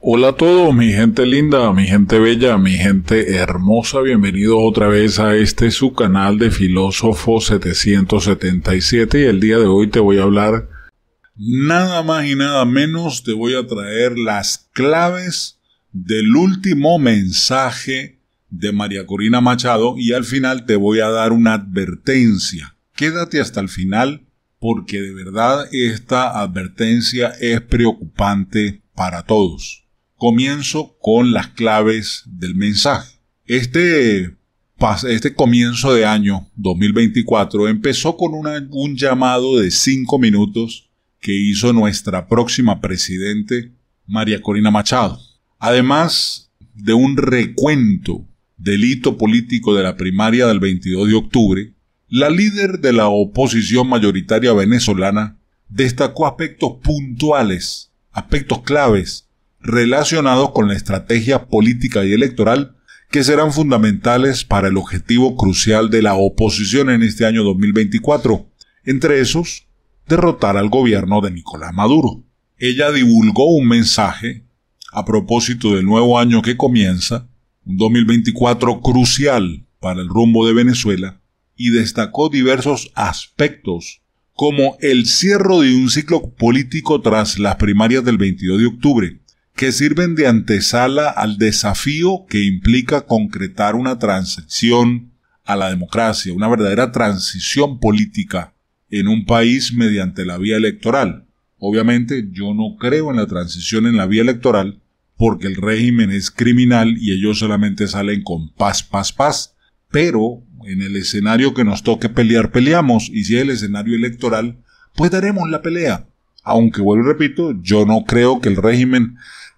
Hola a todos, mi gente linda, mi gente bella, mi gente hermosa, bienvenidos otra vez a este su canal de Filósofo 777 y el día de hoy te voy a hablar nada más y nada menos, te voy a traer las claves del último mensaje de María Corina Machado y al final te voy a dar una advertencia. Quédate hasta el final porque de verdad esta advertencia es preocupante para todos comienzo con las claves del mensaje. Este, este comienzo de año 2024 empezó con un llamado de cinco minutos que hizo nuestra próxima presidente, María Corina Machado. Además de un recuento del hito político de la primaria del 22 de octubre, la líder de la oposición mayoritaria venezolana destacó aspectos puntuales, aspectos claves relacionados con la estrategia política y electoral que serán fundamentales para el objetivo crucial de la oposición en este año 2024, entre esos, derrotar al gobierno de Nicolás Maduro. Ella divulgó un mensaje a propósito del nuevo año que comienza, un 2024 crucial para el rumbo de Venezuela, y destacó diversos aspectos, como el cierre de un ciclo político tras las primarias del 22 de octubre, que sirven de antesala al desafío que implica concretar una transición a la democracia, una verdadera transición política en un país mediante la vía electoral. Obviamente yo no creo en la transición en la vía electoral porque el régimen es criminal y ellos solamente salen con paz, paz, paz. Pero en el escenario que nos toque pelear, peleamos. Y si es el escenario electoral, pues daremos la pelea. Aunque vuelvo y repito, yo no creo que el régimen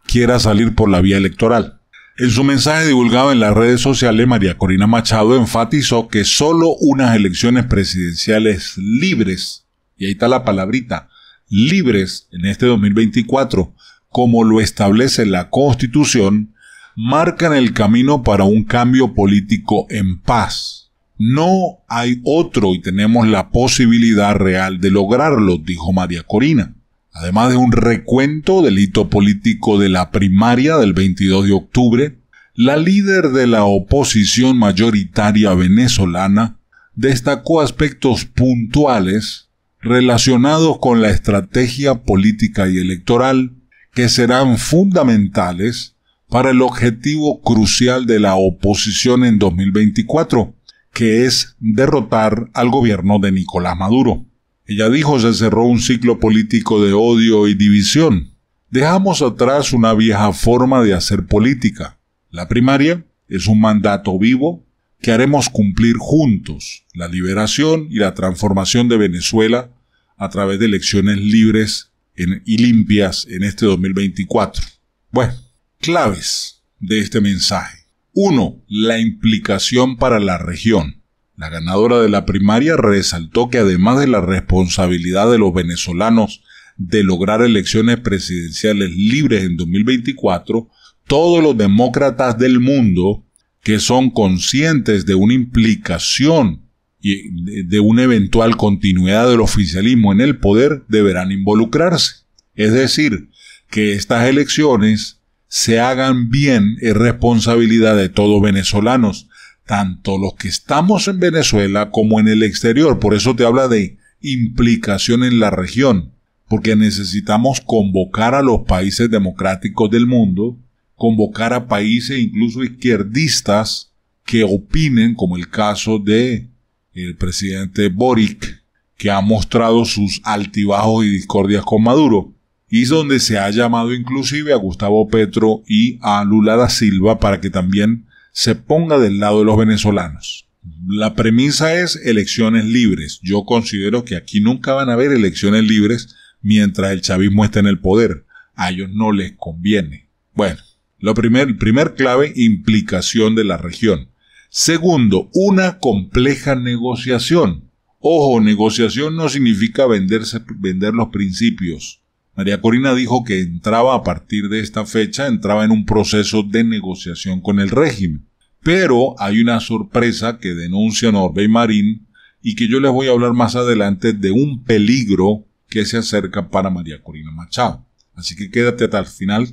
quiera salir por la vía electoral. En su mensaje divulgado en las redes sociales, María Corina Machado enfatizó que solo unas elecciones presidenciales libres, y ahí está la palabrita, libres en este 2024, como lo establece la Constitución, marcan el camino para un cambio político en paz. No hay otro y tenemos la posibilidad real de lograrlo, dijo María Corina además de un recuento del hito político de la primaria del 22 de octubre, la líder de la oposición mayoritaria venezolana destacó aspectos puntuales relacionados con la estrategia política y electoral que serán fundamentales para el objetivo crucial de la oposición en 2024, que es derrotar al gobierno de Nicolás Maduro. Ella dijo se cerró un ciclo político de odio y división. Dejamos atrás una vieja forma de hacer política. La primaria es un mandato vivo que haremos cumplir juntos la liberación y la transformación de Venezuela a través de elecciones libres y limpias en este 2024. Bueno, claves de este mensaje. 1. La implicación para la región. La ganadora de la primaria resaltó que además de la responsabilidad de los venezolanos de lograr elecciones presidenciales libres en 2024, todos los demócratas del mundo que son conscientes de una implicación y de una eventual continuidad del oficialismo en el poder deberán involucrarse. Es decir, que estas elecciones se hagan bien es responsabilidad de todos venezolanos, tanto los que estamos en Venezuela como en el exterior. Por eso te habla de implicación en la región, porque necesitamos convocar a los países democráticos del mundo, convocar a países incluso izquierdistas que opinen, como el caso de el presidente Boric, que ha mostrado sus altibajos y discordias con Maduro, y donde se ha llamado inclusive a Gustavo Petro y a Lula da Silva para que también se ponga del lado de los venezolanos. La premisa es elecciones libres. Yo considero que aquí nunca van a haber elecciones libres mientras el chavismo esté en el poder. A ellos no les conviene. Bueno, lo primer, primer clave, implicación de la región. Segundo, una compleja negociación. Ojo, negociación no significa venderse, vender los principios. María Corina dijo que entraba a partir de esta fecha, entraba en un proceso de negociación con el régimen. Pero hay una sorpresa que denuncia Norbey Marín y que yo les voy a hablar más adelante de un peligro que se acerca para María Corina Machado. Así que quédate hasta el final,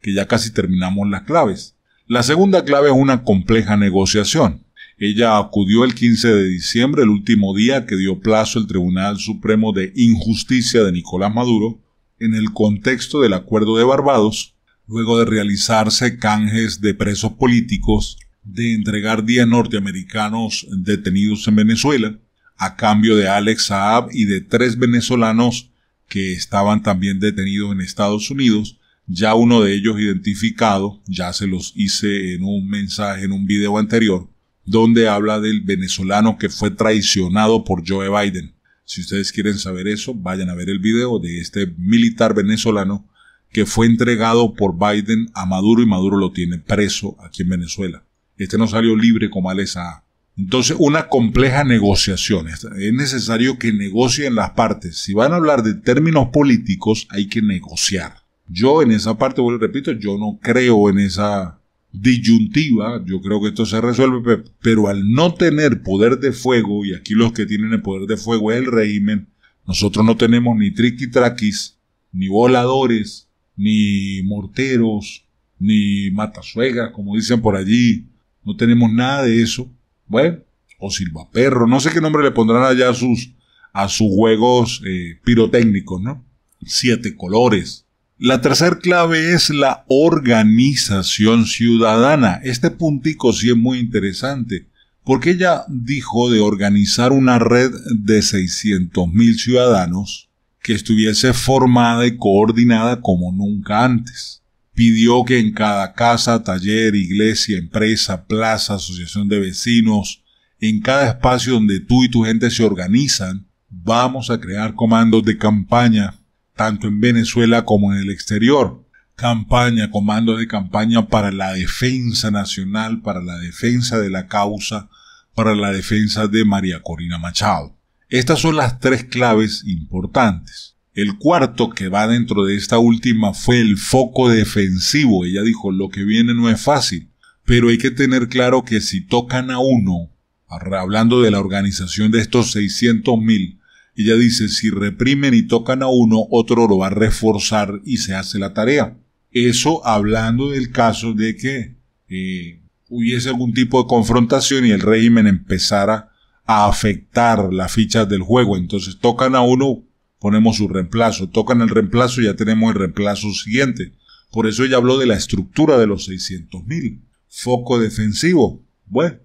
que ya casi terminamos las claves. La segunda clave es una compleja negociación. Ella acudió el 15 de diciembre, el último día que dio plazo el Tribunal Supremo de Injusticia de Nicolás Maduro, en el contexto del Acuerdo de Barbados, luego de realizarse canjes de presos políticos de entregar 10 norteamericanos detenidos en Venezuela, a cambio de Alex Saab y de tres venezolanos que estaban también detenidos en Estados Unidos, ya uno de ellos identificado, ya se los hice en un mensaje, en un video anterior, donde habla del venezolano que fue traicionado por Joe Biden. Si ustedes quieren saber eso, vayan a ver el video de este militar venezolano que fue entregado por Biden a Maduro y Maduro lo tiene preso aquí en Venezuela. Este no salió libre como Alesa Entonces, una compleja negociación. Este, es necesario que negocien las partes. Si van a hablar de términos políticos, hay que negociar. Yo en esa parte, vuelvo repito, yo no creo en esa disyuntiva, yo creo que esto se resuelve, pero al no tener poder de fuego, y aquí los que tienen el poder de fuego es el régimen, nosotros no tenemos ni triquitraquis, ni voladores, ni morteros, ni matasuegas, como dicen por allí, no tenemos nada de eso. Bueno, o silvaperro, no sé qué nombre le pondrán allá a sus, a sus juegos eh, pirotécnicos, ¿no? Siete colores. La tercera clave es la organización ciudadana. Este puntico sí es muy interesante, porque ella dijo de organizar una red de 600.000 ciudadanos que estuviese formada y coordinada como nunca antes pidió que en cada casa, taller, iglesia, empresa, plaza, asociación de vecinos, en cada espacio donde tú y tu gente se organizan, vamos a crear comandos de campaña, tanto en Venezuela como en el exterior. Campaña, comandos de campaña para la defensa nacional, para la defensa de la causa, para la defensa de María Corina Machado. Estas son las tres claves importantes. El cuarto que va dentro de esta última fue el foco defensivo. Ella dijo, lo que viene no es fácil, pero hay que tener claro que si tocan a uno, hablando de la organización de estos 600 mil, ella dice, si reprimen y tocan a uno, otro lo va a reforzar y se hace la tarea. Eso hablando del caso de que eh, hubiese algún tipo de confrontación y el régimen empezara a afectar las fichas del juego. Entonces tocan a uno, ponemos su reemplazo, tocan el reemplazo y ya tenemos el reemplazo siguiente. Por eso ella habló de la estructura de los 600.000. Foco defensivo. Bueno,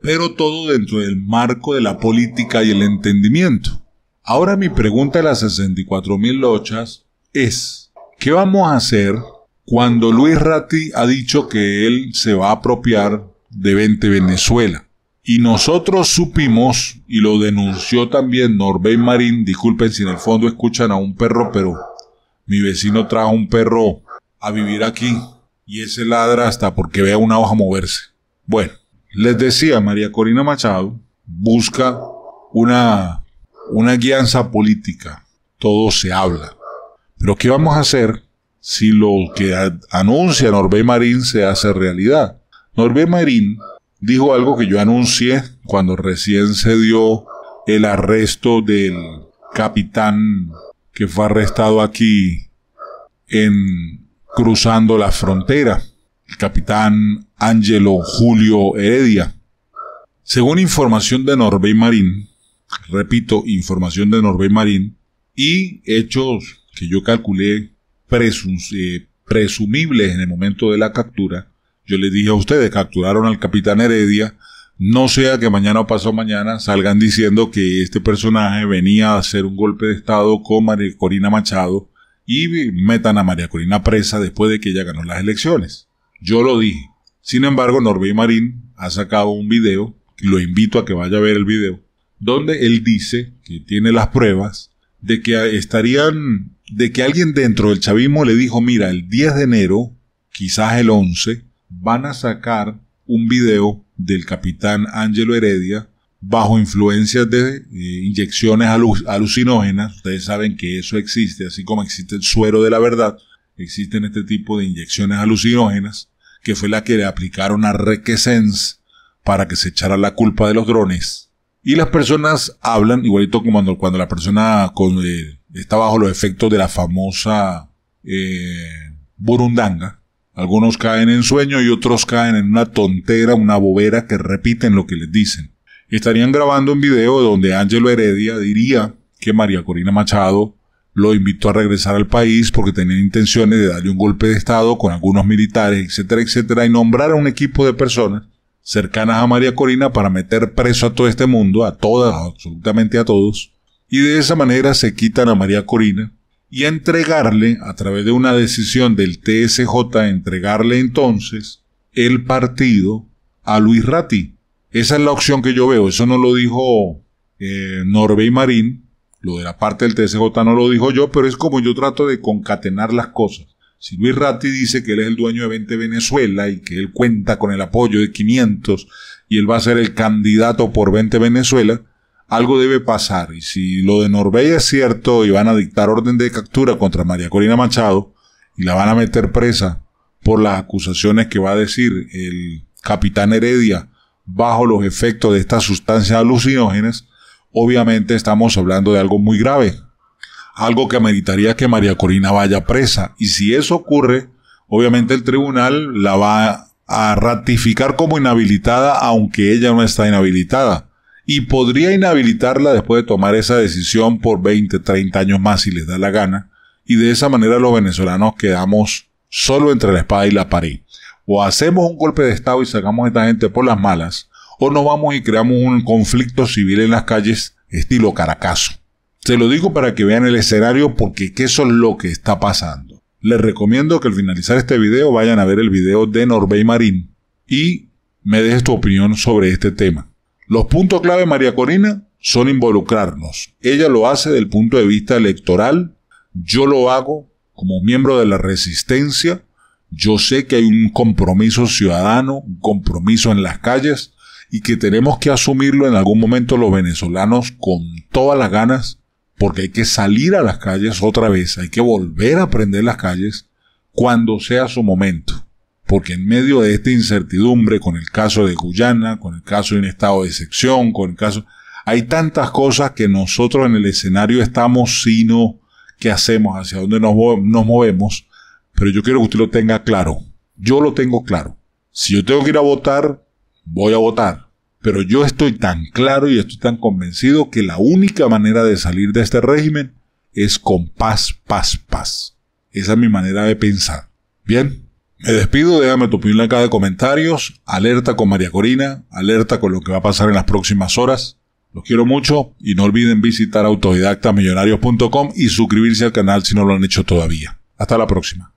pero todo dentro del marco de la política y el entendimiento. Ahora mi pregunta a las 64.000 lochas es, ¿qué vamos a hacer cuando Luis Ratti ha dicho que él se va a apropiar de 20 Venezuela? Y nosotros supimos, y lo denunció también Norbey Marín, disculpen si en el fondo escuchan a un perro, pero mi vecino trajo un perro a vivir aquí y ese ladra hasta porque vea una hoja moverse. Bueno, les decía, María Corina Machado busca una, una guianza política. Todo se habla. Pero ¿qué vamos a hacer si lo que anuncia Norbey Marín se hace realidad? Norbey Marín dijo algo que yo anuncié cuando recién se dio el arresto del capitán que fue arrestado aquí en cruzando la frontera, el capitán Ángelo Julio Heredia. Según información de Norbey Marín, repito, información de Norbey Marín, y hechos que yo calculé eh, presumibles en el momento de la captura, yo les dije a ustedes, capturaron al capitán Heredia, no sea que mañana o pasado mañana salgan diciendo que este personaje venía a hacer un golpe de Estado con María Corina Machado y metan a María Corina presa después de que ella ganó las elecciones. Yo lo dije. Sin embargo, Norbey Marín ha sacado un video, y lo invito a que vaya a ver el video, donde él dice que tiene las pruebas de que estarían, de que alguien dentro del chavismo le dijo, mira, el 10 de enero, quizás el 11, van a sacar un video del capitán Ángelo Heredia bajo influencias de eh, inyecciones alucinógenas. Ustedes saben que eso existe, así como existe el suero de la verdad, existen este tipo de inyecciones alucinógenas, que fue la que le aplicaron a Requesens para que se echara la culpa de los drones. Y las personas hablan, igualito como cuando, la persona con, eh, está bajo los efectos de la famosa eh, burundanga, algunos caen en sueño y otros caen en una tontera, una bobera que repiten lo que les dicen. Estarían grabando un video donde Ángelo Heredia diría que María Corina Machado lo invitó a regresar al país porque tenía intenciones de darle un golpe de Estado con algunos militares, etcétera, etcétera, y nombrar a un equipo de personas cercanas a María Corina para meter preso a todo este mundo, a todas, absolutamente a todos, y de esa manera se quitan a María Corina y entregarle, a través de una decisión del TSJ, entregarle entonces el partido a Luis Ratti. Esa es la opción que yo veo. Eso no lo dijo eh, Norbey Marín. Lo de la parte del TSJ no lo dijo yo, pero es como yo trato de concatenar las cosas. Si Luis Ratti dice que él es el dueño de 20 Venezuela y que él cuenta con el apoyo de 500 y él va a ser el candidato por 20 Venezuela, algo debe pasar. Y si lo de Norbella es cierto y van a dictar orden de captura contra María Corina Machado y la van a meter presa por las acusaciones que va a decir el capitán Heredia bajo los efectos de estas sustancias alucinógenas, obviamente estamos hablando de algo muy grave. Algo que ameritaría que María Corina vaya presa. Y si eso ocurre, obviamente el tribunal la va a ratificar como inhabilitada aunque ella no está inhabilitada y podría inhabilitarla después de tomar esa decisión por 20, 30 años más si les da la gana, y de esa manera los venezolanos quedamos solo entre la espada y la pared. O hacemos un golpe de Estado y sacamos a esta gente por las malas, o nos vamos y creamos un conflicto civil en las calles estilo Caracazo. Se lo digo para que vean el escenario porque eso es lo que está pasando. Les recomiendo que al finalizar este video vayan a ver el video de Norbey Marín y me dejes tu opinión sobre este tema. Los puntos clave María Corina son involucrarnos. Ella lo hace del punto de vista electoral, yo lo hago como miembro de la resistencia, yo sé que hay un compromiso ciudadano, un compromiso en las calles y que tenemos que asumirlo en algún momento los venezolanos con todas las ganas, porque hay que salir a las calles otra vez, hay que volver a aprender las calles cuando sea su momento porque en medio de esta incertidumbre con el caso de Guyana, con el caso de un estado de sección, con el caso... Hay tantas cosas que nosotros en el escenario estamos sino qué hacemos, hacia dónde nos, nos movemos, pero yo quiero que usted lo tenga claro. Yo lo tengo claro. Si yo tengo que ir a votar, voy a votar. Pero yo estoy tan claro y estoy tan convencido que la única manera de salir de este régimen es con paz, paz, paz. Esa es mi manera de pensar. Bien, me despido, déjame tu opinión acá de comentarios, alerta con María Corina, alerta con lo que va a pasar en las próximas horas. Los quiero mucho y no olviden visitar autodidactamillonarios.com y suscribirse al canal si no lo han hecho todavía. Hasta la próxima.